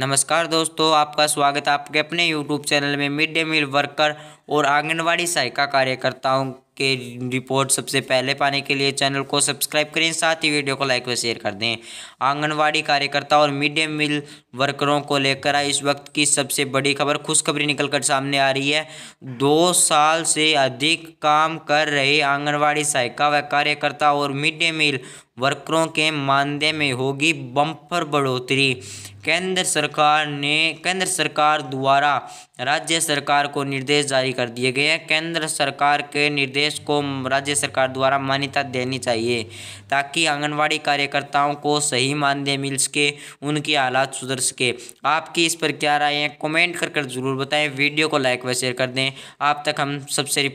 नमस्कार दोस्तों आपका स्वागत है आपके अपने यूट्यूब चैनल में मिड डे मील वर्कर और आंगनवाड़ी सहायिका कार्यकर्ताओं के रिपोर्ट सबसे पहले पाने के लिए चैनल को सब्सक्राइब करें साथ ही वीडियो को लाइक व शेयर कर दें आंगनवाड़ी कार्यकर्ता और मिड डे मील वर्करों को लेकर इस वक्त की सबसे बड़ी खबर खुशखबरी निकलकर सामने आ रही है दो साल से अधिक काम कर रहे आंगनबाड़ी सहायिका व कार्यकर्ता और मिड डे मील वर्करों के मानदेय में होगी बम्पर बढ़ोतरी केंद्र सरकार ने केंद्र सरकार द्वारा राज्य सरकार को निर्देश जारी कर दिए गए हैं केंद्र सरकार के निर्देश को राज्य सरकार द्वारा मान्यता देनी चाहिए ताकि आंगनवाड़ी कार्यकर्ताओं को सही मानदेय मिल सके उनकी हालात सुधर सके आपकी इस पर क्या राय है कमेंट कर कर ज़रूर बताएं वीडियो को लाइक व शेयर कर दें आप तक हम सबसे